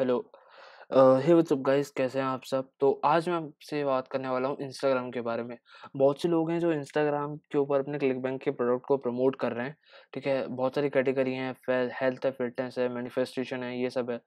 hello हे सब guys कैसे हैं आप सब तो आज मैं आपसे बात करने वाला हूँ इंस्टाग्राम के बारे में बहुत से लोग हैं जो इंस्टाग्राम के ऊपर अपने क्लिक बैंक के प्रोडक्ट को प्रमोट कर रहे हैं ठीक है बहुत सारी कैटेगरी हैं हेल्थ है फिटनेस है मैनिफेस्टेशन है ये सब है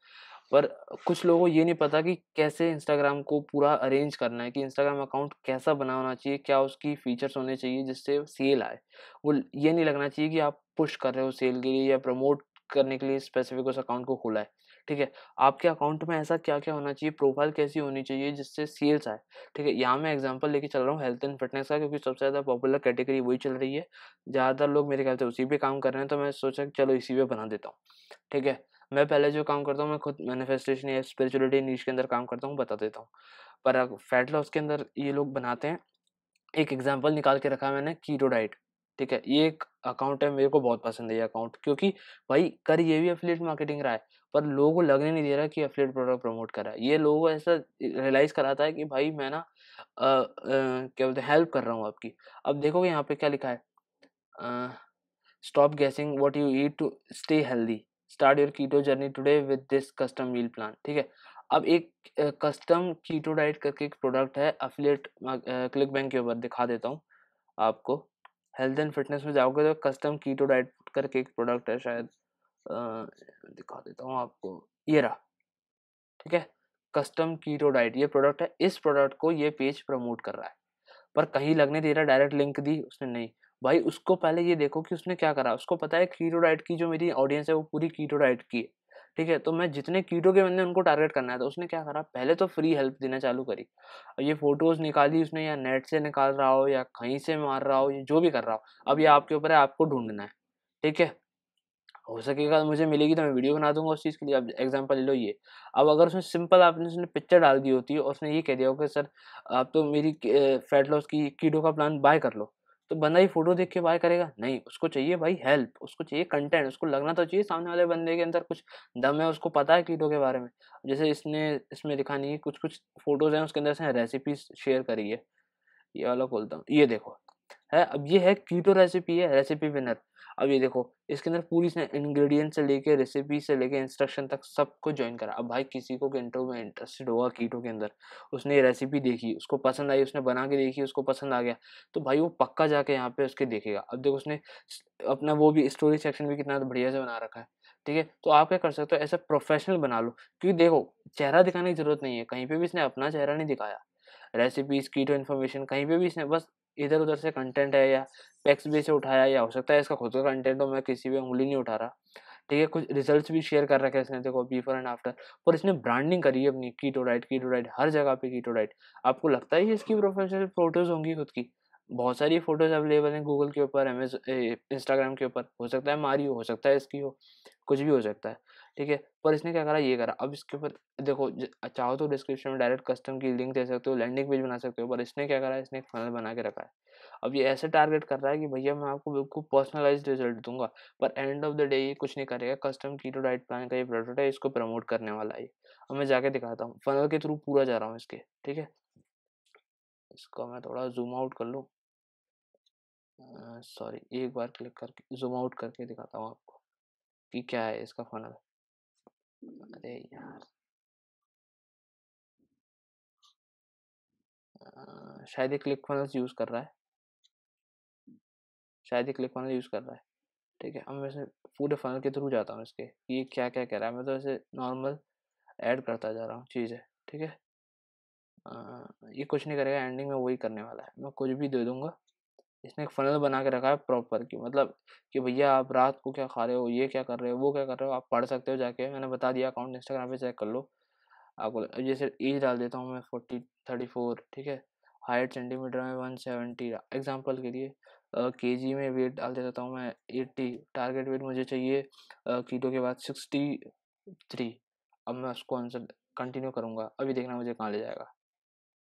पर कुछ लोगों को ये नहीं पता कि कैसे इंस्टाग्राम को पूरा अरेंज करना है कि इंस्टाग्राम अकाउंट कैसा बनाना चाहिए क्या उसकी फीचर्स होने चाहिए जिससे सेल आए वो ये नहीं लगना चाहिए कि आप पुश कर रहे हो सेल के लिए या प्रमोट करने के लिए स्पेसिफिक उस अकाउंट को खोला है ठीक है आपके अकाउंट में ऐसा क्या क्या होना चाहिए प्रोफाइल कैसी होनी चाहिए जिससे सेल्स आए ठीक है यहाँ मैं एग्जांपल लेके चल रहा हूँ हेल्थ एंड फिटनेस का क्योंकि सबसे ज़्यादा पॉपुलर कैटेगरी वही चल रही है ज़्यादातर लोग मेरे ख्याल से उसी पर काम कर रहे हैं तो मैं सोचा चलो इसी पर बना देता हूँ ठीक है मैं पहले जो काम करता हूँ मैं खुद मैनिफेस्टेशन या स्पिरिचुअलिटी नीच के अंदर काम करता हूँ बता देता हूँ पर फैट लॉस के अंदर ये लोग बनाते हैं एक एग्जाम्पल निकाल के रखा मैंने कीटो डाइट ठीक है ये एक अकाउंट है मेरे को बहुत पसंद है ये अकाउंट क्योंकि भाई कर ये भी अफिलेट मार्केटिंग रहा है पर लोगों को लगने नहीं दे रहा कि अफिलेट प्रोडक्ट प्रमोट कर रहा है ये लोगों को ऐसा रियलाइज़ कराता है कि भाई मैं ना क्या बोलते हैं हेल्प कर रहा हूँ आपकी अब देखोगे यहाँ पे क्या लिखा है stop guessing what you eat to stay healthy start your keto journey today with this custom meal plan ठीक है अब एक कस्टम कीटो डाइट करके एक प्रोडक्ट है अफिलेट क्लिक बैंक के ऊपर दिखा देता हूँ आपको हेल्थ एंड फिटनेस में जाओगे तो कस्टम कीटो डाइट करके एक प्रोडक्ट है शायद आ, दिखा देता हूँ आपको ये रहा ठीक है कस्टम कीटो डाइट ये प्रोडक्ट है इस प्रोडक्ट को ये पेज प्रमोट कर रहा है पर कहीं लगने दे रहा डायरेक्ट लिंक दी उसने नहीं भाई उसको पहले ये देखो कि उसने क्या करा उसको पता है कीटो डाइट की जो मेरी ऑडियंस है वो पूरी कीटो डाइट की है ठीक है तो मैं जितने कीटो के बंदे उनको टारगेट करना है तो उसने क्या करा पहले तो फ्री हेल्प देना चालू करी और ये फोटोज़ निकाली उसने या नेट से निकाल रहा हो या कहीं से मार रहा हो या जो भी कर रहा हो अब ये आपके ऊपर है आपको ढूंढना है ठीक है हो सकेगा तो मुझे मिलेगी तो मैं वीडियो बना दूंगा उस चीज़ के लिए अब एग्जाम्पल ले लो ये अब अगर उसने सिंपल आपने उसने पिक्चर डाल दी होती है और उसने ये कह दिया हो कि सर आप तो मेरी फैट लॉस की कीटो का प्लान बाय कर लो तो बंदा ये फोटो देख के बाय करेगा नहीं उसको चाहिए भाई हेल्प उसको चाहिए कंटेंट उसको लगना तो चाहिए सामने वाले बंदे के अंदर कुछ दम है उसको पता है कीटों के बारे में जैसे इसने इसमें दिखानी है कुछ कुछ फोटोज हैं उसके अंदर से रेसिपीज शेयर करी है ये वाला खोलता हूँ ये देखो है अब ये है कीटो तो रेसिपी है रेसिपी विनर अब ये देखो इसके अंदर पूरी इसने इंग्रेडिएंट से लेके रेसिपी से लेके इंस्ट्रक्शन तक सबको ज्वाइन करा अब भाई किसी को किंटो में इंटरेस्टेड होगा कीटो के अंदर उसने ये रेसिपी देखी उसको पसंद आई उसने बना के देखी उसको पसंद आ गया तो भाई वो पक्का जाके यहाँ पे उसके देखेगा अब देखो उसने अपना वो भी स्टोरी सेक्शन भी कितना बढ़िया से बना रखा है ठीक है तो आप क्या कर सकते हो ऐसा प्रोफेशनल बना लो क्योंकि देखो चेहरा दिखाने की जरूरत नहीं है कहीं पर भी इसने अपना चेहरा नहीं दिखाया रेसिपीज कीटो इन्फॉर्मेशन कहीं पे भी इसने बस इधर उधर से कंटेंट है या पैक्स भी से उठाया या हो सकता है इसका खुद का कंटेंट हो मैं किसी भी उंगली नहीं उठा रहा ठीक है कुछ रिजल्ट्स भी शेयर कर रखे इसने देखो बिफोर एंड आफ्टर और इसने ब्रांडिंग करी है अपनी कीटो डाइट कीटो डाइट हर जगह पे कीटो डाइट आपको लगता है इसकी प्रोफेशनल फोटोज़ होंगी खुद की बहुत सारी फोटोज़ अवेलेबल हैं गूगल के ऊपर इंस्टाग्राम के ऊपर हो सकता है मारी हो सकता है इसकी हो कुछ भी हो सकता है ठीक है पर इसने क्या करा ये करा अब इसके ऊपर देखो चाहो तो डिस्क्रिप्शन में डायरेक्ट कस्टम की लिंक दे सकते हो लैंडिंग पेज बना सकते हो पर इसने क्या करा इसने एक फनल बना के रखा है अब ये ऐसे टारगेट कर रहा है कि भैया मैं आपको बिल्कुल पर्सनलाइज रिजल्ट दूंगा पर एंड ऑफ द डे ये कुछ नहीं करेगा कस्टम टू डाइट प्लान का ये प्रोडक्ट है इसको प्रमोट करने वाला है अब मैं जाके दिखाता हूँ फनल के थ्रू पूरा जा रहा हूँ इसके ठीक है इसको मैं थोड़ा जूम आउट कर लूँ सॉरी एक बार क्लिक करके जूम आउट करके दिखाता हूँ आपको कि क्या है इसका फनल अरे यार uh, शायद ही क्लिक फनल्स यूज़ कर रहा है शायद ही क्लिक फनल यूज़ कर रहा है ठीक है अब मैं इसे पूरे फनल के थ्रू जाता हूँ इसके ये क्या क्या कह रहा है मैं तो ऐसे नॉर्मल ऐड करता जा रहा हूँ चीज़ें ठीक है आ, ये कुछ नहीं करेगा एंडिंग में वही करने वाला है मैं कुछ भी दे दूँगा इसने एक फनल बना के रखा है प्रॉपर की मतलब कि भैया आप रात को क्या खा रहे हो ये क्या कर रहे हो वो क्या कर रहे हो आप पढ़ सकते हो जाके मैंने बता दिया अकाउंट इंस्टाग्राम पे चेक कर लो आपको जैसे ईज डाल देता हूँ मैं फोर्टी थर्टी फोर ठीक है हाइट सेंटीमीटर में वन सेवेंटी एग्जाम्पल के लिए के जी में वेट डाल देता हूँ मैं एट्टी टारगेट वेट मुझे चाहिए कीटो के बाद सिक्सटी थ्री अब मैं उसको आंसर कंटिन्यू करूँगा अभी देखना मुझे कहाँ ले जाएगा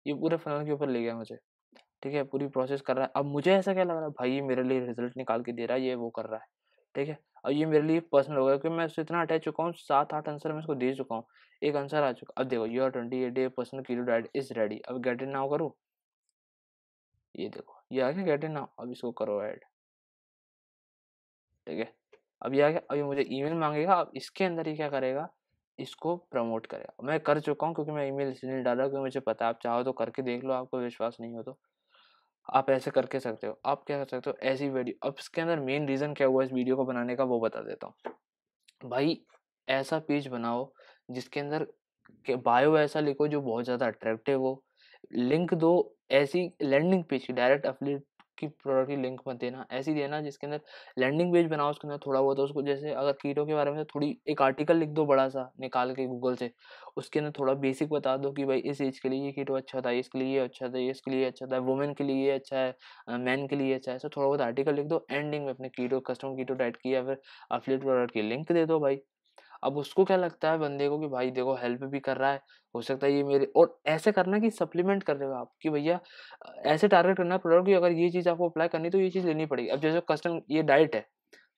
ये पूरे फनल के ऊपर ले गया मुझे ठीक है पूरी प्रोसेस कर रहा है अब मुझे ऐसा क्या लग रहा है भाई ये मेरे लिए रिजल्ट निकाल के दे रहा है ये वो कर रहा है ठीक है और ये मेरे लिए पर्सनल हो गया क्योंकि मैं उससे इतना अटैच चुका हूँ सात आठ आंसर मैं इसको दे चुका हूँ एक आंसर आ चुका अब देखो you are twenty eight day personal keto diet is ready अब गेट इन नाउ करो ये देखो ये आ गया गेट इन नाउ अब इसको करो ऐड ठीक है अब ये आ गया अभी मुझे ईमेल मांगेगा अब इसके अंदर ही क्या करेगा इसको प्रमोट करेगा मैं कर चुका हूँ क्योंकि मैं ईमेल इसलिए डाला क्योंकि मुझे पता है आप चाहो तो करके देख लो आपको विश्वास नहीं हो तो आप ऐसे करके सकते हो आप क्या कर सकते हो ऐसी वीडियो अब इसके अंदर मेन रीज़न क्या हुआ इस वीडियो को बनाने का वो बता देता हूँ भाई ऐसा पेज बनाओ जिसके अंदर के बायो ऐसा लिखो जो बहुत ज़्यादा अट्रैक्टिव हो लिंक दो ऐसी लैंडिंग पेज की डायरेक्ट अफिलेट उसकी प्रोडक्ट की लिंक मत देना ऐसी देना जिसके अंदर लैंडिंग पेज बनाओ उसके अंदर थोड़ा बहुत उसको जैसे अगर कीटो के बारे में थोड़ी एक आर्टिकल लिख दो बड़ा सा निकाल के गूगल से उसके अंदर थोड़ा बेसिक बता दो कि भाई इस एज के लिए ये कीटो अच्छा था इसके लिए अच्छा था इसके लिए अच्छा था वुमेन के लिए अच्छा है मैन के लिए अच्छा है सो थोड़ा बहुत आर्टिकल लिख दो एंडिंग में अपने कीटो कस्टम कीटो डाइट की या फिर अफिलेट प्रोडक्ट की लिंक दे दो भाई अब उसको क्या लगता है बंदे को कि भाई देखो हेल्प भी कर रहा है हो सकता है ये मेरे और ऐसे करना कि सप्लीमेंट कर रहे हो आप कि भैया ऐसे टारगेट करना प्रोडक्ट की अगर ये चीज़ आपको अप्लाई करनी तो ये चीज़ लेनी पड़ेगी अब जैसे कस्टम ये डाइट है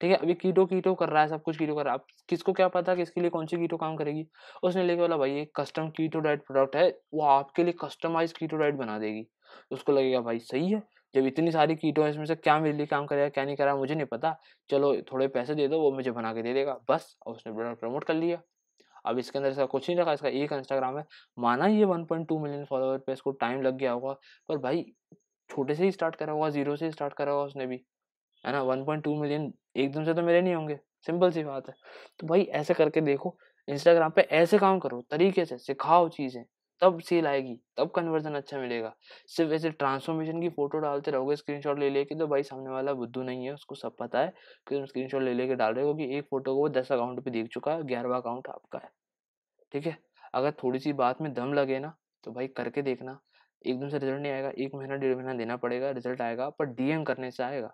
ठीक है अभी कीटो कीटो कर रहा है सब कुछ कीटो कर रहा है आप किसको क्या पता कि इसके लिए कौन सी कीटो काम करेगी उसने लेके बोला भाई एक कस्टम कीटो डाइट प्रोडक्ट है वो आपके लिए कस्टमाइज कीटो डाइट बना देगी उसको लगेगा भाई सही है जब इतनी सारी कीटो है इसमें से क्या मेरे लिए काम करेगा क्या नहीं करा मुझे नहीं पता चलो थोड़े पैसे दे दो वो मुझे बना के दे देगा बस और उसने प्रोडक्ट प्रमोट कर लिया अब इसके अंदर इसका कुछ नहीं रखा इसका एक इंस्टाग्राम है माना ये टू मिलियन फॉलोअर पे इसको टाइम लग गया होगा पर भाई छोटे से ही स्टार्ट करा होगा जीरो से ही स्टार्ट करा होगा उसने भी है ना वन पॉइंट टू मिलियन एकदम से तो मेरे नहीं होंगे सिंपल सी बात है तो भाई ऐसे करके देखो इंस्टाग्राम पे ऐसे काम करो तरीके से सिखाओ चीज़ें तब सेल आएगी तब कन्वर्जन अच्छा मिलेगा सिर्फ ऐसे ट्रांसफॉर्मेशन की फोटो डालते रहोगे स्क्रीनशॉट ले लेके तो भाई सामने वाला बुद्धू नहीं है उसको सब पता है कि तुम स्क्रीनशॉट ले लेके डाल रहे हो कि एक फोटो को वो दस अकाउंट पे देख चुका है ग्यारहवा अकाउंट आपका है ठीक है अगर थोड़ी सी बात में दम लगे ना तो भाई करके देखना एकदम से रिजल्ट नहीं आएगा एक महीना डेढ़ महीना देना पड़ेगा रिजल्ट आएगा पर डीएम करने से आएगा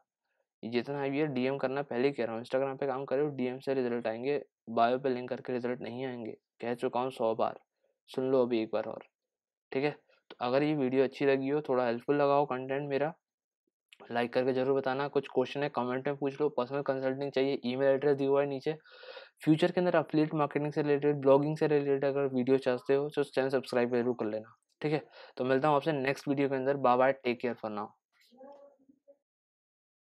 जितना भी है डीएम करना पहले कह रहा हूँ इंस्टाग्राम पे काम करे डीएम से रिजल्ट आएंगे बायो पे लिंक करके रिजल्ट नहीं आएंगे कह चुका हूँ सौ बार सुन लो अभी एक बार और ठीक है तो अगर ये वीडियो अच्छी लगी हो थोड़ा हेल्पफुल लगाओ कंटेंट मेरा लाइक करके जरूर बताना कुछ क्वेश्चन है कमेंट में पूछ लो पर्सनल कंसल्टिंग चाहिए ईमेल एड्रेस दिया हुआ है नीचे फ्यूचर के अंदर अपलेट मार्केटिंग से रिलेटेड ब्लॉगिंग से रिलेटेड अगर वीडियो चाहते हो तो चैनल सब्सक्राइब जरूर कर लेना ठीक है तो मिलता हूँ आपसे नेक्स्ट वीडियो के अंदर bye bye take care for now